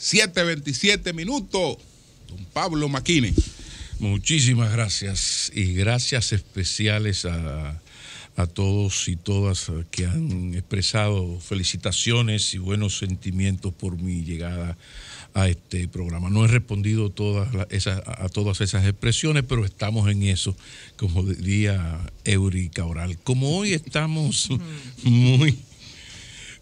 7.27 minutos. Don Pablo Maquine. Muchísimas gracias y gracias especiales a, todos y todas que han expresado felicitaciones y buenos sentimientos por mi llegada a este programa. No he respondido todas esas, a todas esas expresiones, pero estamos en eso, como diría Eurica Oral. Como hoy estamos muy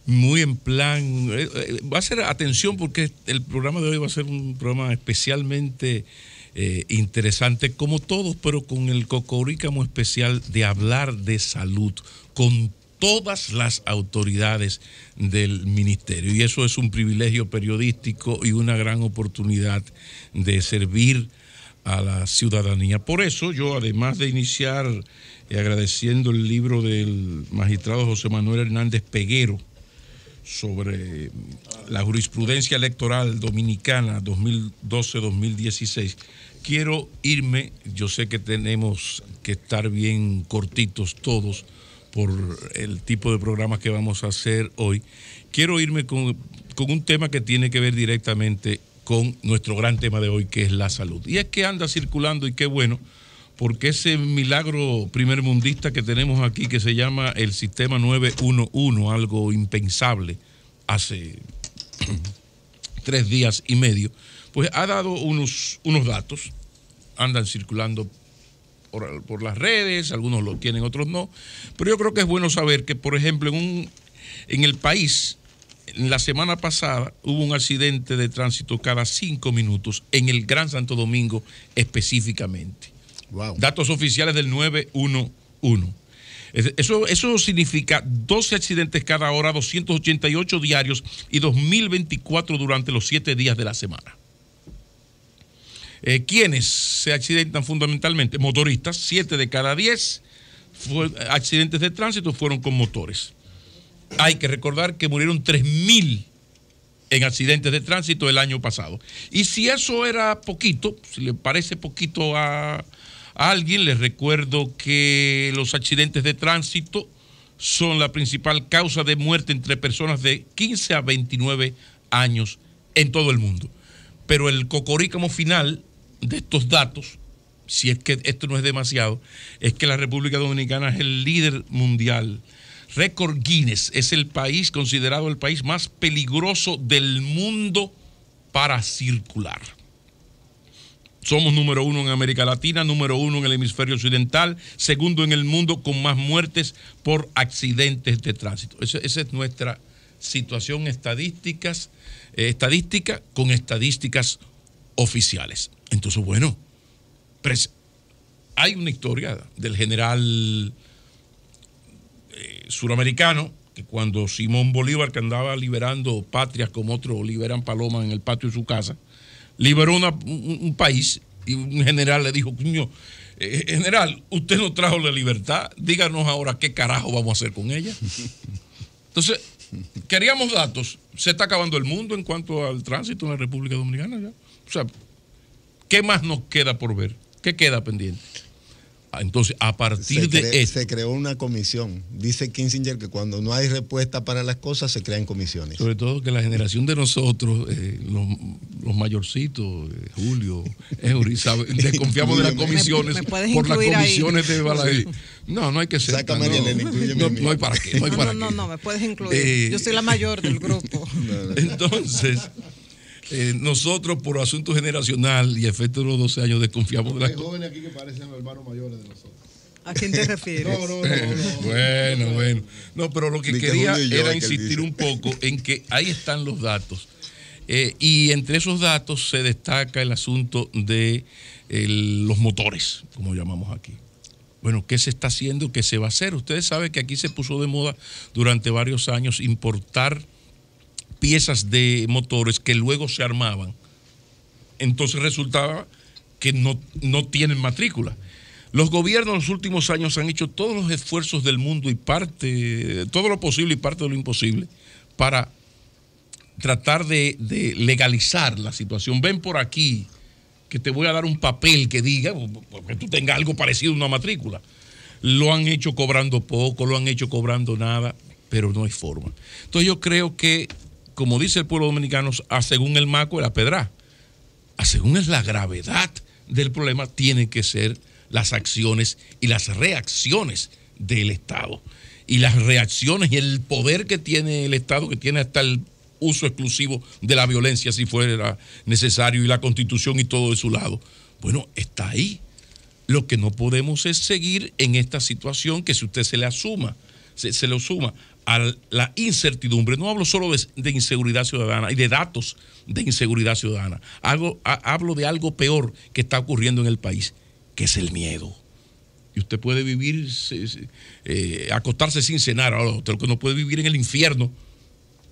muy en plan. Eh, eh, va a ser atención porque el programa de hoy va a ser un programa especialmente eh, interesante, como todos, pero con el cocorícamo especial de hablar de salud con todas las autoridades del ministerio. Y eso es un privilegio periodístico y una gran oportunidad de servir a la ciudadanía. Por eso yo, además de iniciar agradeciendo el libro del magistrado José Manuel Hernández Peguero, sobre la jurisprudencia electoral dominicana 2012-2016, quiero irme, yo sé que tenemos que estar bien cortitos todos por el tipo de programa que vamos a hacer hoy, quiero irme con, con un tema que tiene que ver directamente con nuestro gran tema de hoy, que es la salud. Y es que anda circulando, y qué bueno, porque ese milagro primermundista que tenemos aquí, que se llama el sistema 911, algo impensable, hace tres días y medio, pues ha dado unos, unos datos, andan circulando por, las redes, algunos lo tienen, otros no, pero yo creo que es bueno saber que, por ejemplo, en, un, en el país, en la semana pasada hubo un accidente de tránsito cada cinco minutos, en el Gran Santo Domingo específicamente Datos oficiales del 911. Eso, eso significa 12 accidentes cada hora, 288 diarios y 2024 durante los 7 días de la semana. Eh, ¿Quiénes se accidentan fundamentalmente? Motoristas, 7 de cada 10 accidentes de tránsito fueron con motores. Hay que recordar que murieron 3.000 en accidentes de tránsito el año pasado. Y si eso era poquito, si le parece poquito a, a alguien, les recuerdo que los accidentes de tránsito son la principal causa de muerte entre personas de 15 a 29 años en todo el mundo. Pero el cocorícamo final de estos datos, si es que esto no es demasiado, es que la República Dominicana es el líder mundial. Récord Guinness es el país considerado el país más peligroso del mundo para circular. Somos número uno en América Latina, número uno en el hemisferio occidental, segundo en el mundo con más muertes por accidentes de tránsito. esa es nuestra situación estadísticas, eh, estadística con estadísticas oficiales. Entonces, bueno, hay una historia del general eh, suramericano que cuando Simón Bolívar, que andaba liberando patrias como otros liberan palomas en el patio de su casa, liberó un, país y un general le dijo, eh, general, usted nos trajo la libertad, díganos ahora qué carajo vamos a hacer con ella. Entonces, queríamos datos, se está acabando el mundo en cuanto al tránsito en la República Dominicana. O sea, ¿qué más nos queda por ver? ¿Qué queda pendiente? Entonces, a partir de Se creó una comisión. Dice Kissinger que cuando no hay respuesta para las cosas, se crean comisiones. Sobre todo que la generación de nosotros, eh, los, mayorcitos, eh, Julio, Eury, desconfiamos de las comisiones por las comisiones de Balaguer. No, no hay que ser. no, no, hay para qué. No, no, no, no, me puedes incluir. Eh, Yo soy la mayor del grupo. Entonces. Eh, nosotros, por asunto generacional y efecto de los 12 años, desconfiamos de la. Hay jóvenes aquí que parecen hermanos mayores de nosotros. ¿A quién te refieres? No, no, no, bueno, bueno. No, pero lo que quería era insistir un poco en que ahí están los datos. Eh, y entre esos datos se destaca el asunto de los motores, como llamamos aquí. Bueno, ¿qué se está haciendo? ¿Qué se va a hacer? Ustedes saben que aquí se puso de moda durante varios años importar piezas de motores que luego se armaban. Entonces resultaba que no, no tienen matrícula. Los gobiernos en los últimos años han hecho todos los esfuerzos del mundo y parte, todo lo posible y parte de lo imposible para tratar de, de legalizar la situación. Ven por aquí que te voy a dar un papel que diga, que tú tengas algo parecido a una matrícula. Lo han hecho cobrando poco, lo han hecho cobrando nada, pero no hay forma. Entonces yo creo que como dice el pueblo dominicano, a según el maco, la pedra. A según es la gravedad del problema, tienen que ser las acciones y las reacciones del Estado. Y las reacciones y el poder que tiene el Estado, que tiene hasta el uso exclusivo de la violencia si fuera necesario, y la constitución y todo de su lado. Bueno, está ahí. Lo que no podemos es seguir en esta situación que si usted se le asuma, se lo suma a la incertidumbre. No hablo solo de, inseguridad ciudadana y de datos de inseguridad ciudadana. hablo de algo peor que está ocurriendo en el país, que es el miedo. Y usted puede vivir, eh, acostarse sin cenar, ahora que no puede vivir en el infierno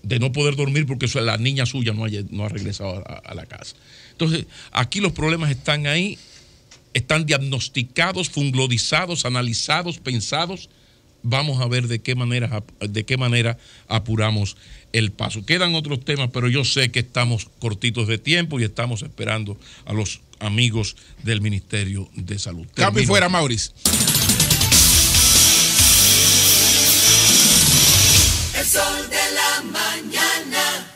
de no poder dormir porque la niña suya no, ha regresado a, a la casa. Entonces, aquí los problemas están ahí, están diagnosticados, funglodizados, analizados, pensados vamos a ver de qué manera, de qué manera apuramos el paso. Quedan otros temas, pero yo sé que estamos cortitos de tiempo y estamos esperando a los amigos del Ministerio de Salud. Termino. fuera, Mauricio! sol de la mañana.